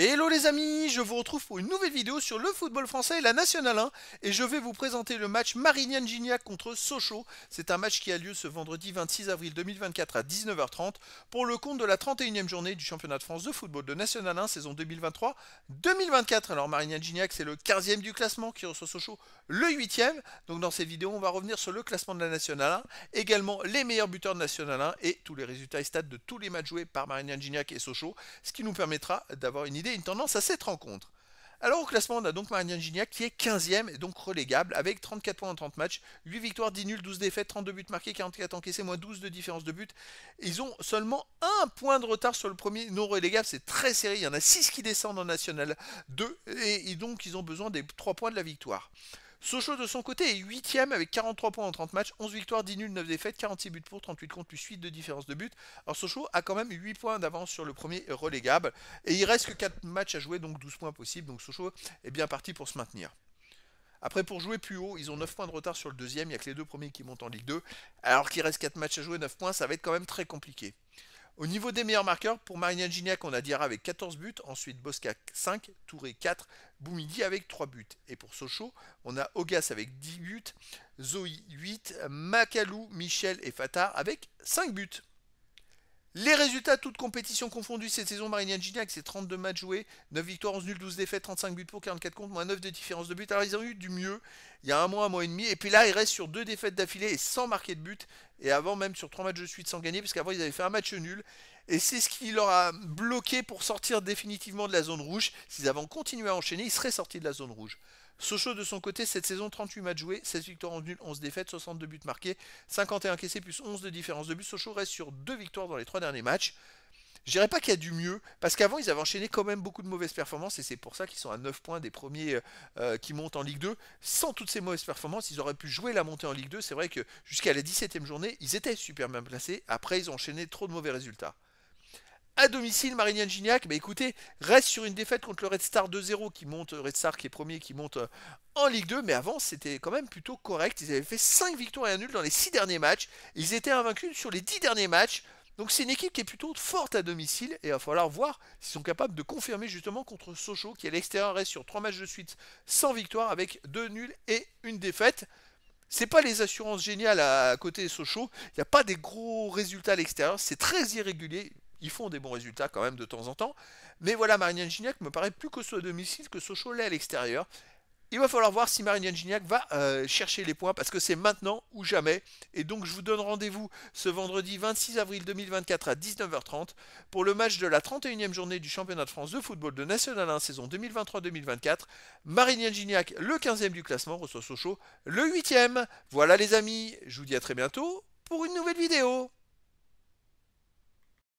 Hello les amis, je vous retrouve pour une nouvelle vidéo sur le football français et la Nationale 1 et je vais vous présenter le match marignan gignac contre Sochaux. C'est un match qui a lieu ce vendredi 26 avril 2024 à 19h30 pour le compte de la 31e journée du championnat de France de football de National 1 saison 2023-2024. Alors marignan gignac c'est le 15e du classement qui reçoit Sochaux le 8e. Donc dans cette vidéo on va revenir sur le classement de la National 1, également les meilleurs buteurs de National 1 et tous les résultats et stats de tous les matchs joués par marignan gignac et Sochaux, ce qui nous permettra d'avoir une idée une tendance à cette rencontre. Alors au classement, on a donc Marianne Gignac qui est 15 e et donc relégable avec 34 points en 30 matchs, 8 victoires, 10 nuls, 12 défaites, 32 buts marqués, 44 encaissés, moins 12 de différence de but. Ils ont seulement un point de retard sur le premier non relégable, c'est très serré, il y en a 6 qui descendent en National 2 et donc ils ont besoin des 3 points de la victoire. Sochaux de son côté est 8ème avec 43 points en 30 matchs, 11 victoires, 10 nuls, 9 défaites, 46 buts pour, 38 contre, plus 8 de différence de but. Alors Sochaux a quand même 8 points d'avance sur le premier relégable et il reste que 4 matchs à jouer donc 12 points possibles donc Sochaux est bien parti pour se maintenir. Après, pour jouer plus haut, ils ont 9 points de retard sur le deuxième. Il n'y a que les deux premiers qui montent en Ligue 2. Alors qu'il reste 4 matchs à jouer, 9 points, ça va être quand même très compliqué. Au niveau des meilleurs marqueurs, pour Marignan Gignac, on a Diarra avec 14 buts, ensuite Bosca 5, Touré 4, Boumidi avec 3 buts. Et pour Sochaux, on a Ogas avec 10 buts, Zoï 8, Makalou, Michel et Fatah avec 5 buts. Les résultats, toutes compétitions confondues cette saison, Marignan Gignac, c'est 32 matchs joués, 9 victoires, 11 nuls, 12 défaites, 35 buts pour, 44 contre, moins 9 de différence de buts, Alors ils ont eu du mieux il y a un mois, un mois et demi, et puis là ils restent sur deux défaites d'affilée et sans marquer de but, et avant même sur trois matchs de suite sans gagner, parce qu'avant ils avaient fait un match nul, et c'est ce qui leur a bloqué pour sortir définitivement de la zone rouge. S'ils avaient continué à enchaîner, ils seraient sortis de la zone rouge. Sochaux de son côté, cette saison 38 matchs joués, 16 victoires en nul, 11 défaites, 62 buts marqués, 51 caissés, plus 11 de différence de buts. Sochaux reste sur 2 victoires dans les 3 derniers matchs. Je dirais pas qu'il y a du mieux, parce qu'avant ils avaient enchaîné quand même beaucoup de mauvaises performances, et c'est pour ça qu'ils sont à 9 points des premiers euh, euh, qui montent en Ligue 2. Sans toutes ces mauvaises performances, ils auraient pu jouer la montée en Ligue 2. C'est vrai que jusqu'à la 17ème journée, ils étaient super bien placés, après ils ont enchaîné trop de mauvais résultats à domicile, marignan Gignac, mais écoutez, reste sur une défaite contre le Red Star 2-0 qui monte, euh, Red Star qui est premier, qui monte euh, en Ligue 2, mais avant c'était quand même plutôt correct. Ils avaient fait 5 victoires et un nul dans les 6 derniers matchs. Ils étaient invaincus sur les 10 derniers matchs. Donc c'est une équipe qui est plutôt forte à domicile et il va falloir voir s'ils sont capables de confirmer justement contre Sochaux qui à l'extérieur reste sur 3 matchs de suite sans victoire avec 2 nuls et une défaite c'est pas les assurances géniales à côté de Sochaux. Il n'y a pas des gros résultats à l'extérieur. C'est très irrégulier. Ils font des bons résultats quand même de temps en temps. Mais voilà, Marianne Gignac me paraît plus que à domicile que Sochaux à l'extérieur. Il va falloir voir si Marignan Gignac va euh, chercher les points parce que c'est maintenant ou jamais. Et donc je vous donne rendez-vous ce vendredi 26 avril 2024 à 19h30 pour le match de la 31e journée du championnat de France de football de National 1 saison 2023-2024. Marianne Gignac, le 15e du classement, reçoit Sochaux le 8e. Voilà les amis, je vous dis à très bientôt pour une nouvelle vidéo.